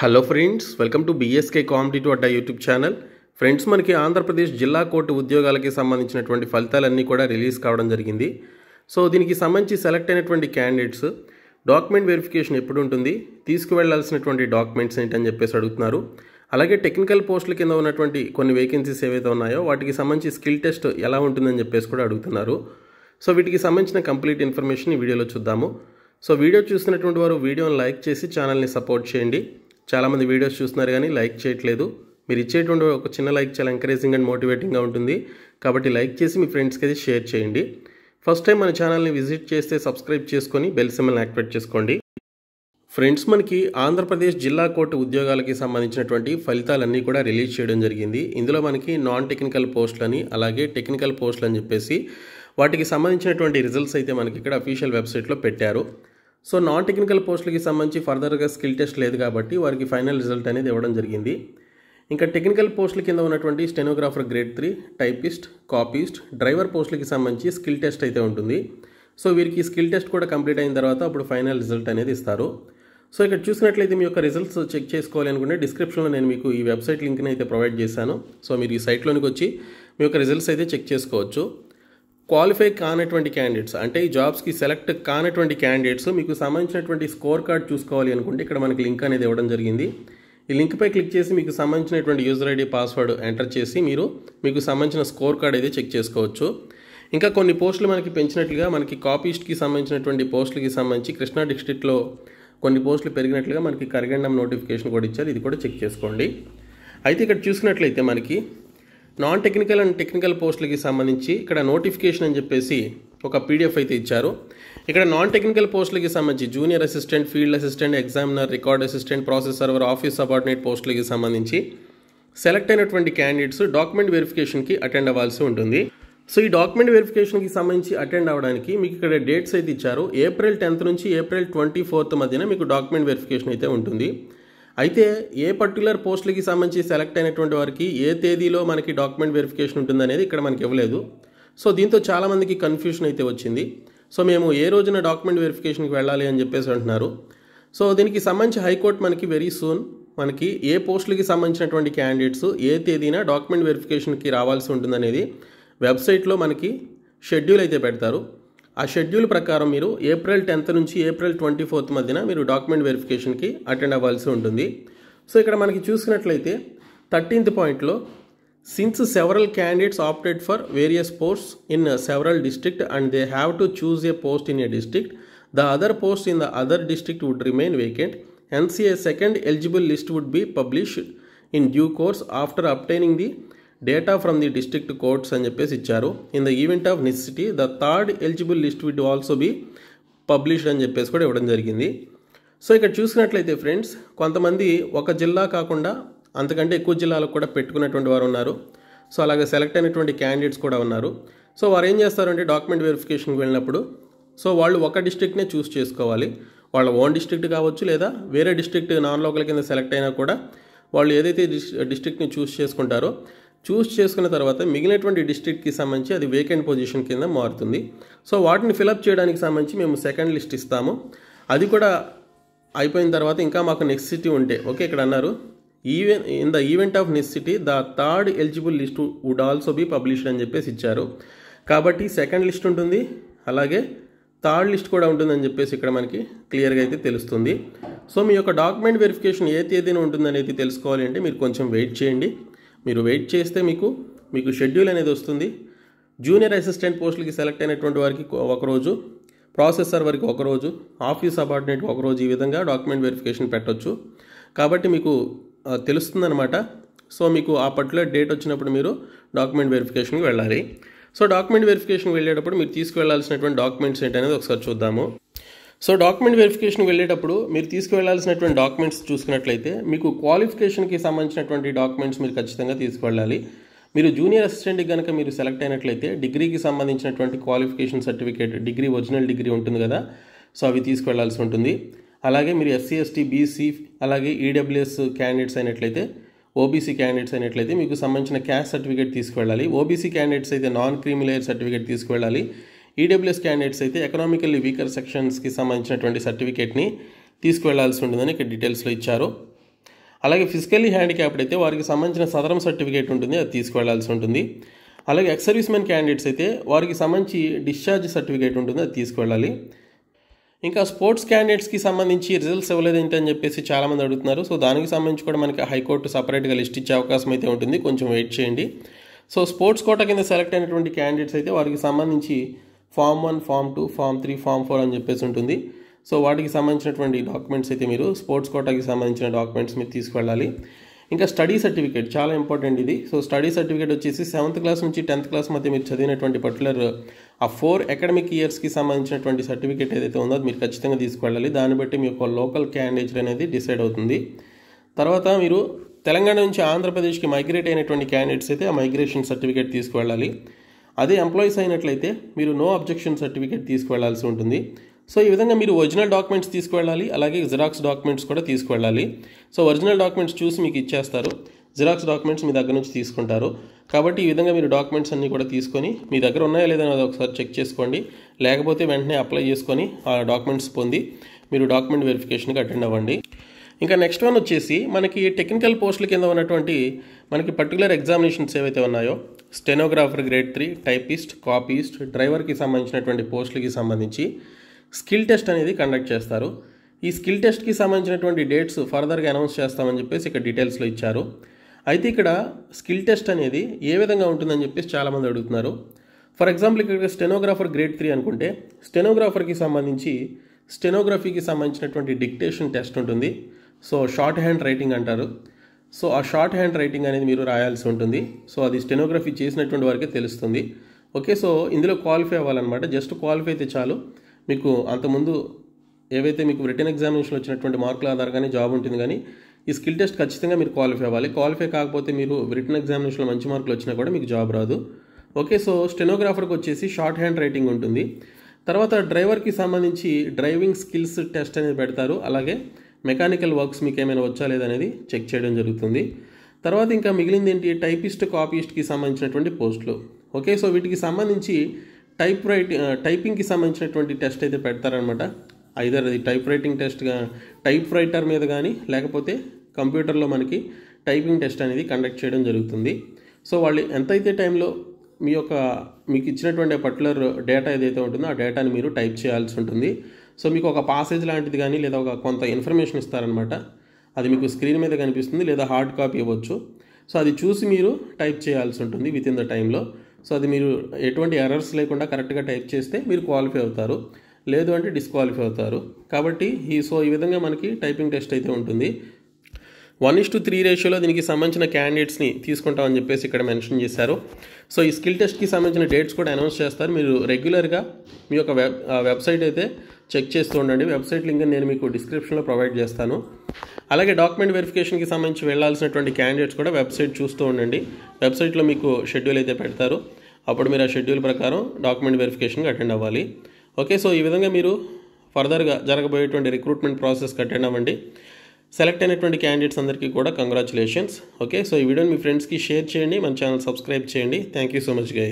hello friends welcome to BSK competitive Adda YouTube channel friends మనకి ఆంధ్రప్రదేశ్ జిల్లా court ఉద్యోగాలకి సంబంధించినటువంటి ఫలితాలన్నీ కూడా రిలీజ్ కావడం జరిగింది సో దీనికి సంబంధించి సెలెక్ట్ అయినటువంటి క్యాండిడేట్స్ డాక్యుమెంట్ వెరిఫికేషన్ ఎప్పుడు ఉంటుంది తీసుకువెళ్లాల్సినటువంటి డాక్యుమెంట్స్ ఏంటని చెప్పేసి అడుగుతున్నారు అలాగే టెక్నికల్ పోస్టుల కింద ఉన్నటువంటి కొన్ని వేకెన్సీస్ ఏవైతే ఉన్నాయో వాటికి సంబంధించి స్కిల్ టెస్ట్ ఎలా ఉంటుందని చెప్పేసి కూడా అడుగుతున్నారు సో వీటికి సంబంధించిన కంప్లీట్ ఇన్ఫర్మేషన్ ఈ వీడియోలో చూద్దాము సో వీడియో చూసినటువంటి వారు వీడియోని లైక్ చేసి ఛానల్ని సపోర్ట్ చేయండి చాలామంది వీడియోస్ చూస్తున్నారు కానీ లైక్ చేయట్లేదు మీరు ఇచ్చేటువంటి ఒక చిన్న లైక్ చాలా ఎంకరేజింగ్ అండ్ మోటివేటింగ్గా ఉంటుంది కాబట్టి లైక్ చేసి మీ ఫ్రెండ్స్కి అయితే షేర్ చేయండి ఫస్ట్ టైం మన ఛానల్ని విజిట్ చేస్తే సబ్స్క్రైబ్ చేసుకొని బెల్ సిమ్మల్ని యాక్టివేట్ చేసుకోండి ఫ్రెండ్స్ మనకి ఆంధ్రప్రదేశ్ జిల్లా కోర్టు ఉద్యోగాలకి సంబంధించినటువంటి ఫలితాలన్నీ కూడా రిలీజ్ చేయడం జరిగింది ఇందులో మనకి నాన్ టెక్నికల్ పోస్టులని అలాగే టెక్నికల్ పోస్టులు అని చెప్పేసి వాటికి సంబంధించినటువంటి రిజల్ట్స్ అయితే మనకి ఇక్కడ అఫీషియల్ వెబ్సైట్లో పెట్టారు సో నాన్ టెక్నికల్ పోస్టులకి సంబంధించి ఫర్దర్గా స్కిల్ టెస్ట్ లేదు కాబట్టి వారికి ఫైనల్ రిజల్ట్ అనేది ఇవ్వడం జరిగింది ఇంకా టెక్నికల్ పోస్టుల కింద ఉన్నటువంటి stenographer grade three typist copyist driver పోస్టులకి సంబంధించి స్కిల్ టెస్ట్ అయితే ఉంటుంది సో వీరికి స్కిల్ టెస్ట్ కూడా కంప్లీట్ అయిన తర్వాత అప్పుడు ఫైనల్ రిజల్ట్ అనేది ఇస్తారు సో ఇక్కడ చూసినట్లయితే మీ యొక్క రిజల్ట్స్ చెక్ చేసుకోవాలి అనుకుంటే డిస్క్రిప్షన్లో నేను మీకు ఈ వెబ్సైట్ లింక్ని అయితే ప్రొవైడ్ చేశాను సో మీరు ఈ సైట్లోనికి వచ్చి మీ యొక్క రిజల్ట్స్ అయితే చెక్ చేసుకోవచ్చు క్వాలిఫై కానటువంటి క్యాండిడేట్స్ అంటే ఈ జాబ్స్కి సెలెక్ట్ కానటువంటి క్యాండిడేట్స్ మీకు సంబంధించినటువంటి స్కోర్ కార్డ్ చూసుకోవాలి అనుకుంటే ఇక్కడ మనకి లింక్ అనేది ఇవ్వడం జరిగింది ఈ లింక్పై క్లిక్ చేసి మీకు సంబంధించినటువంటి యూజర్ ఐడి పాస్వర్డ్ ఎంటర్ చేసి మీరు మీకు సంబంధించిన స్కోర్ కార్డ్ అయితే చెక్ చేసుకోవచ్చు ఇంకా కొన్ని పోస్టులు మనకి పెంచినట్లుగా మనకి కాపీస్ట్కి సంబంధించినటువంటి పోస్టులకి సంబంధించి కృష్ణా డిస్టిక్లో కొన్ని పోస్టులు పెరిగినట్లుగా మనకి కరగండం నోటిఫికేషన్ కూడా ఇచ్చారు ఇది కూడా చెక్ చేసుకోండి అయితే ఇక్కడ చూసినట్లయితే మనకి నాన్ టెక్నికల్ అండ్ టెక్నికల్ పోస్టులకి సంబంధించి ఇక్కడ నోటిఫికేషన్ అని చెప్పేసి ఒక పీడిఎఫ్ అయితే ఇచ్చారు ఇక్కడ నాన్ టెక్నికల్ పోస్టులకి సంబంధించి junior assistant field assistant examiner record assistant process server office subordinate పోస్టులకి సంబంధించి సెలెక్ట్ అయినటువంటి క్యాండిడేట్స్ డాక్యుమెంట్ వెరిఫికేషన్కి అటెండ్ అవ్వాల్సి ఉంటుంది సో ఈ డాక్యుమెంట్ వెరిఫికేషన్కి సంబంధించి అటెండ్ అవ్వడానికి మీకు ఇక్కడ డేట్స్ అయితే ఇచ్చారు ఏప్రిల్ టెన్త్ నుంచి ఏప్రిల్ ట్వంటీ ఫోర్త్ మధ్యన మీకు డాక్యుమెంట్ వెరిఫికేషన్ అయితే ఉంటుంది అయితే ఏ పర్టికులర్ పోస్టులకి సంబంధించి సెలెక్ట్ అయినటువంటి వారికి ఏ తేదీలో మనకి డాక్యుమెంట్ వెరిఫికేషన్ ఉంటుందనేది ఇక్కడ మనకి ఇవ్వలేదు సో దీంతో చాలామందికి కన్ఫ్యూషన్ అయితే వచ్చింది సో మేము ఏ రోజున డాక్యుమెంట్ వెరిఫికేషన్కి వెళ్ళాలి అని చెప్పేసి అంటున్నారు సో దీనికి సంబంధించి హైకోర్టు మనకి వెరీ సూన్ మనకి ఏ పోస్టులకి సంబంధించినటువంటి క్యాండిడేట్స్ ఏ తేదీన డాక్యుమెంట్ వెరిఫికేషన్కి రావాల్సి ఉంటుందనేది వెబ్సైట్లో మనకి షెడ్యూల్ అయితే పెడతారు ఆ షెడ్యూల్ ప్రకారం మీరు ఏప్రిల్ టెన్త్ నుంచి ఏప్రిల్ ట్వంటీ ఫోర్త్ మధ్యన మీరు డాక్యుమెంట్ వెరిఫికేషన్కి అటెండ్ అవ్వాల్సి ఉంటుంది సో ఇక్కడ మనకి చూసుకున్నట్లయితే థర్టీన్త్ పాయింట్లో since several candidates opted for various posts in several district and they have to choose a post in a district the other post in the other district would remain vacant hence a second eligible list would be published in due course after obtaining the data from the district courts అని చెప్పేసి ఇచ్చారు in the event of necessity the third eligible list would also be published అని చెప్పేసి కూడా ఇవ్వడం జరిగింది so ఇక్కడ చూసినట్లయితే ఫ్రెండ్స్ కొంతమంది ఒక జిల్లా కాకుండా అంతకంటే ఎక్కువ జిల్లాలకు కూడా పెట్టుకున్నటువంటి వారు ఉన్నారు సో అలాగే సెలెక్ట్ అయినటువంటి క్యాండిడేట్స్ కూడా ఉన్నారు సో వారు ఏం చేస్తారంటే డాక్యుమెంట్ వెరిఫికేషన్కి వెళ్ళినప్పుడు సో వాళ్ళు ఒక డిస్ట్రిక్ట్నే చూస్ చేసుకోవాలి వాళ్ళ ఓన్ డిస్ట్రిక్ట్ కావచ్చు లేదా వేరే డిస్ట్రిక్ట్ నాన్ లోకల్ కింద సెలెక్ట్ అయినా కూడా వాళ్ళు ఏదైతే డిస్ డిస్ట్రిక్ట్ని చూస్ చేసుకుంటారో చూస్ చేసుకున్న తర్వాత మిగిలినటువంటి డిస్ట్రిక్ట్కి సంబంధించి అది వేకెంట్ పొజిషన్ కింద మారుతుంది సో వాటిని ఫిలప్ చేయడానికి సంబంధించి మేము సెకండ్ లిస్ట్ ఇస్తాము అది కూడా అయిపోయిన తర్వాత ఇంకా మాకు నెక్స్ట్ సిటీ ఉంటే ఓకే ఇక్కడ అన్నారు even in the event of city the third eligible list would also be published అని చెప్పేసి ఇచ్చారు కాబట్టి సెకండ్ లిస్ట్ ఉంటుంది అలాగే థర్డ్ లిస్ట్ కూడా ఉంటుందని చెప్పేసి ఇక్కడ మనకి క్లియర్గా అయితే తెలుస్తుంది సో మీ యొక్క డాక్యుమెంట్ వెరిఫికేషన్ ఏ తేదీన ఉంటుందనేది తెలుసుకోవాలి అంటే మీరు కొంచెం వెయిట్ చేయండి మీరు వెయిట్ చేస్తే మీకు మీకు షెడ్యూల్ అనేది వస్తుంది జూనియర్ అసిస్టెంట్ పోస్టులకి సెలెక్ట్ అయినటువంటి వారికి ఒకరోజు ప్రాసెసర్ వరకు ఒకరోజు ఆఫీస్ అపార్ట్మెంట్కి ఒకరోజు ఈ విధంగా డాక్యుమెంట్ వెరిఫికేషన్ పెట్టొచ్చు కాబట్టి మీకు తెలుస్తుందనమాట సో మీకు ఆ పర్టికులర్ డేట్ వచ్చినప్పుడు మీరు డాక్యుమెంట్ వెరిఫికేషన్కి వెళ్ళాలి సో డాక్యుమెంట్ వెరిఫికేషన్కి వెళ్ళేటప్పుడు మీరు తీసుకువెళ్లాల్సినటువంటి డాక్యుమెంట్స్ ఏంటనేది ఒకసారి చూద్దాము సో డాక్యుమెంట్ వెరిఫికేషన్ వెళ్ళేటప్పుడు మీరు తీసుకువెళ్లాల్సినటువంటి డాక్యుమెంట్స్ చూసుకున్నట్లయితే మీకు క్వాలిఫికేషన్కి సంబంధించినటువంటి డాక్యుమెంట్స్ మీరు ఖచ్చితంగా తీసుకువెళ్ళాలి మీరు జూనియర్ అసిస్టెంట్కి కనుక మీరు సెలెక్ట్ అయినట్లయితే డిగ్రీకి సంబంధించినటువంటి qualification certificate degree original degree ఉంటుంది కదా సో అవి తీసుకువెళ్లాల్సి ఉంటుంది అలాగే మీరు ఎస్సీ ఎస్టీ బీసీ అలాగే ఈడబ్ల్యూఎస్ e క్యాండిడేట్స్ అయినట్లయితే ఓబీసీ క్యాండిడేట్స్ అయినట్లయితే మీకు సంబంధించిన క్యాస్ట్ సర్టిఫికేట్ తీసుకువెళ్ళాలి ఓబీసీ క్యాండిడేట్స్ అయితే నాన్ క్రీమిలేయర్ సర్టిఫికేట్ తీసుకువెళ్ళాలి ఈడబ్ల్యూఎస్ e క్యాండిడేట్స్ అయితే ఎకనామికల్లీ వీకర్ సెక్షన్స్కి సంబంధించినటువంటి సర్టిఫికేట్ని తీసుకువెళ్లాల్సి ఉంటుందని ఇక్కడ డీటెయిల్స్లో ఇచ్చారు అలాగే ఫిజికల్లీ హ్యాండిక్యాప్డ్ అయితే వారికి సంబంధించిన సదరం సర్టిఫికేట్ ఉంటుంది అది తీసుకువెళ్లాల్సి ఉంటుంది అలాగే ఎక్స్ సర్వీస్ మెన్ క్యాండిడేట్స్ అయితే వారికి సంబంధించి డిశ్చార్జ్ సర్టిఫికేట్ ఉంటుంది అది తీసుకువెళ్ళాలి ఇంకా స్పోర్ట్స్ క్యాండిడేట్స్కి సంబంధించి రిజల్ట్స్ ఇవ్వలేదు అని చెప్పేసి చాలామంది అడుగుతున్నారు సో దానికి సంబంధించి కూడా మనకి హైకోర్టు సపరేట్గా లిస్ట్ ఇచ్చే అవకాశం అయితే ఉంటుంది కొంచెం వెయిట్ చేయండి సో స్పోర్ట్స్ కోట కింద సెలెక్ట్ అయినటువంటి క్యాండిడేట్స్ అయితే వారికి సంబంధించి form one form two form three form four అని చెప్పేసి ఉంటుంది సో వాటికి సంబంధించినటువంటి డాక్యుమెంట్స్ అయితే మీరు స్పోర్ట్స్ కోటాకి సంబంధించిన డాక్యుమెంట్స్ మీరు తీసుకువెళ్ళాలి ఇంకా స్టడీ సర్టిఫికేట్ చాలా ఇంపార్టెంట్ ఇది సో స్టడీ సర్టిఫికేట్ వచ్చేసి సెవెంత్ క్లాస్ నుంచి టెన్త్ క్లాస్ మధ్య మీరు చదివినటువంటి పర్టికులర్ ఆ ఫోర్ అకాడమిక్ ఇయర్స్కి సంబంధించినటువంటి సర్టిఫికేట్ ఏదైతే ఉందో అది మీరు ఖచ్చితంగా తీసుకువెళ్ళాలి దాన్ని బట్టి మీ యొక్క లోకల్ క్యాండిడేట్ అనేది డిసైడ్ అవుతుంది తర్వాత మీరు తెలంగాణ నుంచి ఆంధ్రప్రదేశ్కి మైగ్రేట్ అయినటువంటి క్యాండిడేట్స్ అయితే ఆ మైగ్రేషన్ సర్టిఫికేట్ తీసుకువెళ్ళాలి అదే ఎంప్లాయీస్ అయినట్లయితే మీరు నో అబ్జెక్షన్ సర్టిఫికేట్ తీసుకువెళ్లాల్సి ఉంటుంది సో ఈ విధంగా మీరు ఒరిజినల్ డాక్యుమెంట్స్ తీసుకువెళ్ళాలి అలాగే జిరాక్స్ డాక్యుమెంట్స్ కూడా తీసుకువెళ్ళాలి సో ఒరిజినల్ డాక్యుమెంట్స్ చూసి మీకు ఇచ్చేస్తారు జిరాక్స్ డాక్యుమెంట్స్ మీ దగ్గర నుంచి తీసుకుంటారు కాబట్టి ఈ విధంగా మీరు డాక్యుమెంట్స్ అన్నీ కూడా తీసుకొని మీ దగ్గర ఉన్నాయా లేదా అది ఒకసారి చెక్ చేసుకోండి లేకపోతే వెంటనే అప్లై చేసుకొని ఆ డాక్యుమెంట్స్ పొంది మీరు డాక్యుమెంట్ వెరిఫికేషన్కి అటెండ్ అవ్వండి ఇంకా నెక్స్ట్ వన్ వచ్చేసి మనకి టెక్నికల్ పోస్టుల కింద ఉన్నటువంటి మనకి పర్టికులర్ ఎగ్జామినేషన్స్ ఏవైతే ఉన్నాయో stenographer grade three typist copyist డ్రైవర్కి సంబంధించినటువంటి పోస్టులకి సంబంధించి స్కిల్ టెస్ట్ అనేది కండక్ట్ చేస్తారు ఈ స్కిల్ టెస్ట్కి సంబంధించినటువంటి డేట్స్ ఫర్దర్గా అనౌన్స్ చేస్తామని చెప్పేసి ఇక్కడ డీటెయిల్స్లో ఇచ్చారు అయితే ఇక్కడ స్కిల్ టెస్ట్ అనేది ఏ విధంగా ఉంటుందని చెప్పేసి చాలామంది అడుగుతున్నారు ఫర్ ఎగ్జాంపుల్ ఇక్కడ స్టెనోగ్రాఫర్ గ్రేడ్ త్రీ అనుకుంటే స్టెనోగ్రాఫర్కి సంబంధించి స్టెనోగ్రఫీకి సంబంధించినటువంటి డిక్టేషన్ టెస్ట్ ఉంటుంది సో షార్ట్ హ్యాండ్ రైటింగ్ అంటారు సో ఆ షార్ట్ హ్యాండ్ రైటింగ్ అనేది మీరు రాయాల్సి ఉంటుంది సో అది స్టెనోగ్రఫీ చేసినటువంటి వారికే తెలుస్తుంది ఓకే సో ఇందులో క్వాలిఫై అవ్వాలన్నమాట జస్ట్ క్వాలిఫై అయితే చాలు మీకు అంతకుముందు ఏవైతే మీకు రిటర్న్ ఎగ్జామినేషన్లో వచ్చినటువంటి మార్కుల ఆధారంగానే జాబ్ ఉంటుంది కానీ ఈ స్కిల్ టెస్ట్ ఖచ్చితంగా మీరు క్వాలిఫై అవ్వాలి క్వాలిఫై కాకపోతే మీరు రిటర్న్ ఎగ్జామినేషన్లో మంచి మార్కులు వచ్చినా కూడా మీకు జాబ్ రాదు ఓకే సో స్టెనోగ్రాఫర్కి వచ్చేసి షార్ట్ హ్యాండ్ రైటింగ్ ఉంటుంది తర్వాత డ్రైవర్కి సంబంధించి డ్రైవింగ్ స్కిల్స్ టెస్ట్ అనేది పెడతారు అలాగే మెకానికల్ వర్క్స్ మీకు ఏమైనా వచ్చా లేదనేది చెక్ చేయడం జరుగుతుంది తర్వాత ఇంకా మిగిలింది ఏంటి టైపిస్ట్ కాపీస్ట్కి సంబంధించినటువంటి పోస్టులు ఓకే సో వీటికి సంబంధించి టైప్ రైట్ టైపింగ్కి సంబంధించినటువంటి టెస్ట్ అయితే పెడతారనమాట ఐదర్ అది టైప్ రైటింగ్ టెస్ట్గా టైప్ రైటర్ మీద కానీ లేకపోతే కంప్యూటర్లో మనకి టైపింగ్ టెస్ట్ అనేది కండక్ట్ చేయడం జరుగుతుంది సో వాళ్ళు ఎంతైతే టైంలో మీ యొక్క మీకు ఇచ్చినటువంటి పర్టికులర్ డేటా ఏదైతే ఉంటుందో ఆ డేటాని మీరు టైప్ చేయాల్సి ఉంటుంది సో మీకు ఒక పాసేజ్ లాంటిది కానీ లేదా ఒక కొంత ఇన్ఫర్మేషన్ ఇస్తారనమాట అది మీకు స్క్రీన్ మీద కనిపిస్తుంది లేదా హార్డ్ కాపీ ఇవ్వచ్చు సో అది చూసి మీరు టైప్ చేయాల్సి ఉంటుంది విత్ ఇన్ ద టైంలో సో అది మీరు ఎటువంటి ఎర్రర్స్ లేకుండా కరెక్ట్గా టైప్ చేస్తే మీరు క్వాలిఫై అవుతారు లేదు అంటే డిస్క్వాలిఫై అవుతారు కాబట్టి ఈ సో ఈ విధంగా మనకి టైపింగ్ టెస్ట్ అయితే ఉంటుంది వన్ ఇస్ టు త్రీ రేషియోలో దీనికి సంబంధించిన క్యాండిడేట్స్ని తీసుకుంటామని చెప్పేసి ఇక్కడ మెన్షన్ చేశారు సో ఈ స్కిల్ టెస్ట్కి సంబంధించిన డేట్స్ కూడా అనౌన్స్ చేస్తారు మీరు రెగ్యులర్గా మీ యొక్క వెబ్ వెబ్సైట్ అయితే చెక్ చేస్తూ ఉండండి వెబ్సైట్ లింక్ నేను మీకు డిస్క్రిప్షన్లో ప్రొవైడ్ చేస్తాను అలాగే డాక్యుమెంట్ వెరిఫికేషన్కి సంబంధించి వెళ్లాల్సినటువంటి క్యాండిడేట్స్ కూడా వెబ్సైట్ చూస్తూ ఉండండి వెబ్సైట్లో మీకు షెడ్యూల్ అయితే పెడతారు అప్పుడు మీరు ఆ షెడ్యూల్ ప్రకారం డాక్యుమెంట్ వెరిఫికేషన్కి అటెండ్ అవ్వాలి ఓకే సో ఈ విధంగా మీరు ఫర్దర్గా జరగబోయేటువంటి రిక్రూట్మెంట్ ప్రాసెస్కి అటెండ్ అవ్వండి సెలెక్ట్ అయినటువంటి క్యాండిడేట్స్ అందరికీ కూడా కంగ్రాచులేషన్స్ ఓకే సో ఈ వీడియోని మీ ఫ్రెండ్స్కి షేర్ చేయండి మన ఛానల్ సబ్స్క్రైబ్ చేయండి thank you so much guys